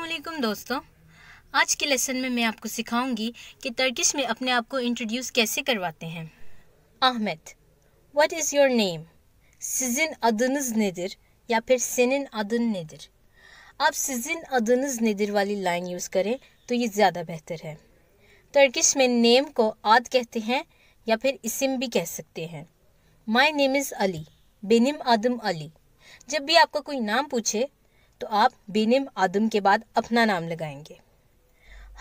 अस्सलाम दोस्तों आज के लेसन में मैं आपको सिखाऊंगी कि तर्किश में अपने आप को इंट्रोड्यूस कैसे करवाते हैं Ahmed what is your name सिजिन अदनज nedir या फिर सिनिन अदन nedir आप सिजिन अदनज nedir वाली लाइन यूज़ करें तो ये ज़्यादा बेहतर है तर्किश में नेम को आद कहते हैं या फिर इसम भी कह सकते हैं माई नेम इज़ अली बेनिम आदम अली जब भी आपका कोई नाम पूछे तो आप बेनिम आदम के बाद अपना नाम लगाएंगे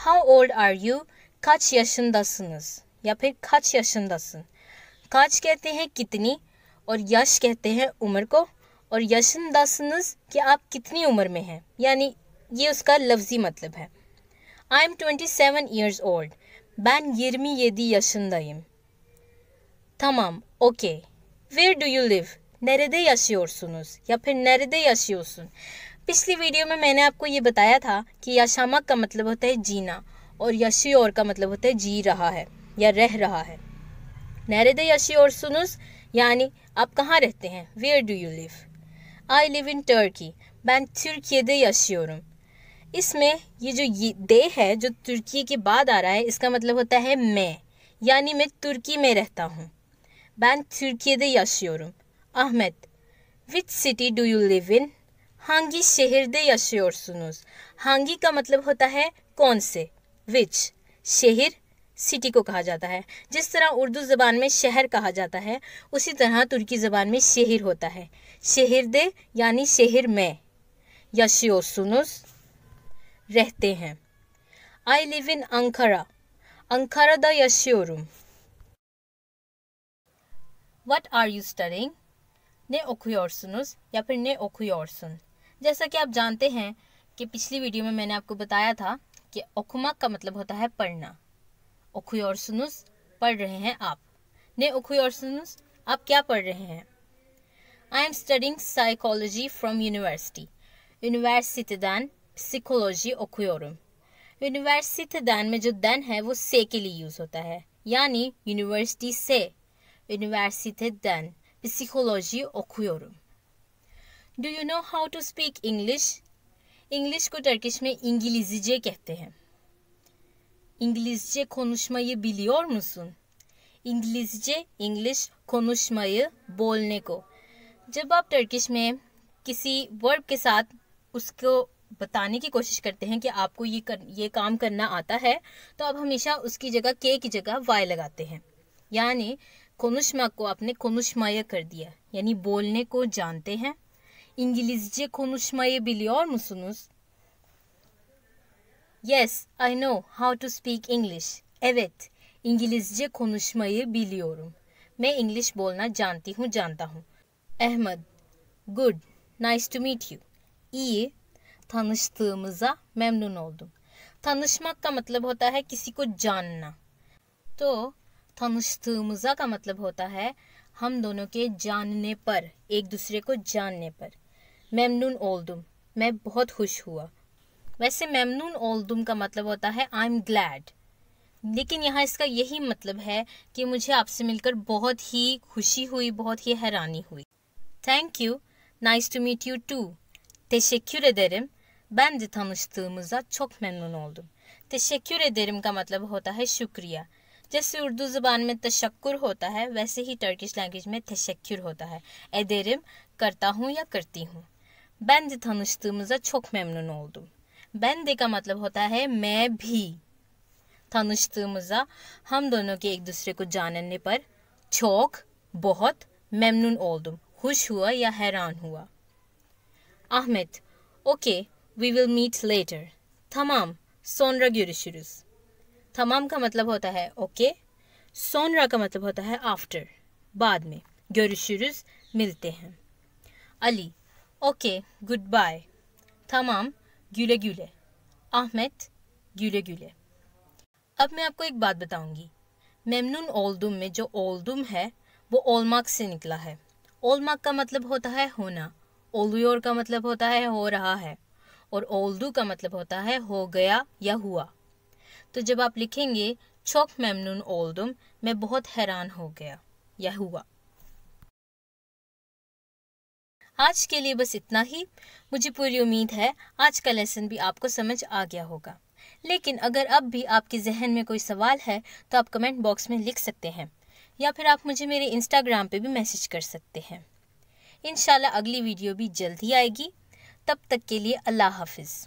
हाउ ओल्ड आर यू खच यशन दसन या फिर खच यशन दसन खच कहते हैं कितनी और यश कहते हैं उम्र को और यशन दसन कि आप कितनी उम्र में हैं यानी ये उसका लफ्ज़ी मतलब है I am twenty seven years old बैन यिरमी यशन यशनदायम तमाम okay where do you live सुनुस या फिर da nerede सुन पिछली वीडियो में मैंने आपको ये बताया था कि याशामक का मतलब होता है जीना और यशियोर का मतलब होता है जी रहा है या रह रहा है नहरद यशियोर सुनुस यानी आप कहाँ रहते हैं where do you live I live in Turkey बैन तुर्कियद यशियोरम इसमें ये जो ये दे है जो तुर्की के बाद आ रहा है इसका मतलब होता है मैं यानी मैं तुर्की में रहता हूँ बैन तुर्कियद यशियोरम Ahmed which city do you live in hangi şehirde yaşıyorsunuz? हांगी का मतलब होता है कौन से विच शहर सिटी को कहा जाता है जिस तरह उर्दू ज़बान में शहर कहा जाता है उसी तरह तुर्की ज़बान में शहर होता है दे यानी शहर में यशियोसुनुस रहते हैं I live in Ankara Ankara द यशोरुम वट आर यू स्टडिंग ने ओखुयोरसुनुस या फिर ने ओखुयोरसुन जैसा कि आप जानते हैं कि पिछली वीडियो में मैंने आपको बताया था कि ओखुमा का मतलब होता है पढ़ना ओखुई और सुनुस पढ़ रहे हैं आप ने ओखुई और सुनुस आप क्या पढ़ रहे हैं I am studying psychology from university यूनिवर्सिटीदान सिकोलॉजी ओखुयोरम यूनिवर्सिटीदान में जो दन है वो से के लिए यूज़ होता है यानी यूनिवर्सिटी से यूनिवर्सिटीदान सिकोलॉजी ओखुयोरम do you know how to speak English English को टर्किश में इंग्लिजे कहते हैं İngilizce konuşmayı biliyor मुसुन इंग्लिजे English konuşmayı बोलने को जब आप टर्किश में किसी वर्ब के साथ उसको बताने की कोशिश करते हैं कि आपको ये कर, ये काम करना आता है तो आप हमेशा उसकी जगह के की जगह वाय लगाते हैं यानी कोनुष्मा को आपने कोनुष्माय कर दिया यानी बोलने को जानते हैं İngilizce konuşmayı biliyor musunuz? Yes, I know how to speak English. Evet, İngilizce konuşmayı biliyorum. मैं इंग्लिश बोलना जानती हूँ जानता हूँ Ahmed, good, nice to meet you. İyi, tanıştığımıza memnun oldum. Tanışmak का मतलब होता है किसी को जानना तो tanıştığımıza का मतलब होता है हम दोनों के जानने पर एक दूसरे को जानने पर मेमनून ओल्दुम मैं बहुत खुश हुआ वैसे मेमनून ओल्दुम का मतलब होता है आई एम ग्लैड लेकिन यहाँ इसका यही मतलब है कि मुझे आपसे मिलकर बहुत ही खुशी हुई बहुत ही हैरानी हुई thank you nice to meet you too teşekkür ederim. Ben de छोक मेमनून memnun oldum. Teşekkür ederim का मतलब होता है शुक्रिया जैसे उर्दू ज़बान में तशक्र होता है वैसे ही टर्किश लैंग्वेज में तशक्र होता है देरम करता हूँ या करती हूँ Ben de tanıştığımıza çok memnun oldum. Ben de का मतलब होता है मैं भी tanıştığımıza हम दोनों के एक दूसरे को जानने पर çok बहुत memnun oldum. Huş हुआ या हैरान हुआ Ahmet, okay, we will meet later. Tamam, sonra görüşürüz. Tamam का मतलब होता है okay. Sonra का मतलब होता है after, बाद में. Görüşürüz, मिलते हैं. Ali, Okay, goodbye. Tamam, güle güle. Ahmet, güle güle. अब मैं आपको एक बात बताऊंगी मेमनून ओल्दुम में जो ओल्दुम है वो ओलमार्क से निकला है ओलमार्क का मतलब होता है होना ओलुयोर का मतलब होता है हो रहा है और ओल्दू का मतलब होता है हो गया या हुआ तो जब आप लिखेंगे छोक मेमनून ओल्दुम मैं बहुत हैरान हो गया या हुआ आज के लिए बस इतना ही मुझे पूरी उम्मीद है आज का लेसन भी आपको समझ आ गया होगा लेकिन अगर अब भी आपके जहन में कोई सवाल है तो आप कमेंट बॉक्स में लिख सकते हैं या फिर आप मुझे मेरे इंस्टाग्राम पे भी मैसेज कर सकते हैं इन अगली वीडियो भी जल्द ही आएगी तब तक के लिए अल्लाह हाफिज़